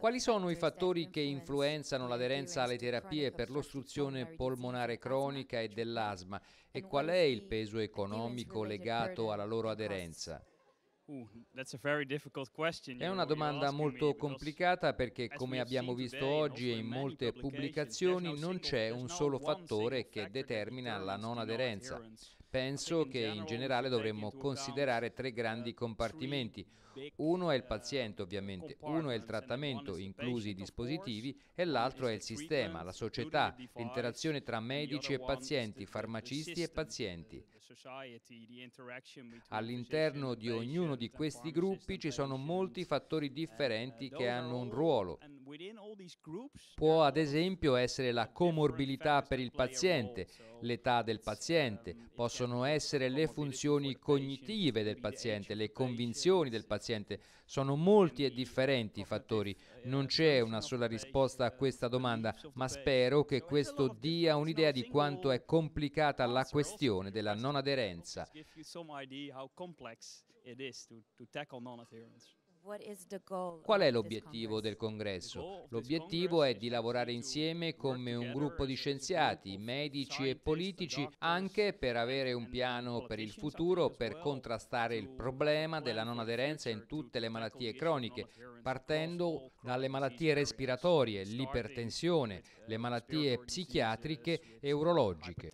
Quali sono i fattori che influenzano l'aderenza alle terapie per l'ostruzione polmonare cronica e dell'asma e qual è il peso economico legato alla loro aderenza? È una domanda molto complicata perché, come abbiamo visto oggi e in molte pubblicazioni, non c'è un solo fattore che determina la non aderenza. Penso che in generale dovremmo considerare tre grandi eh, compartimenti. Uno è il eh, paziente ovviamente, uno è il trattamento, inclusi i dispositivi, e l'altro è il sistema, eh, la società, l'interazione tra medici e pazienti, farmacisti e pazienti. All'interno di ognuno di questi gruppi ci sono molti fattori differenti che hanno un ruolo Può ad esempio essere la comorbilità per il paziente, l'età del paziente, um, possono essere le funzioni cognitive del paziente, le convinzioni del paziente. Sono molti e differenti i fattori. Uh, non c'è una sola risposta a uh, questa domanda, ma spero che questo dia un'idea di quanto è complicata la questione della non aderenza. Qual è l'obiettivo del congresso? L'obiettivo è di lavorare insieme come un gruppo di scienziati, medici e politici anche per avere un piano per il futuro per contrastare il problema della non aderenza in tutte le malattie croniche, partendo dalle malattie respiratorie, l'ipertensione, uh, le malattie psichiatriche e uh, urologiche.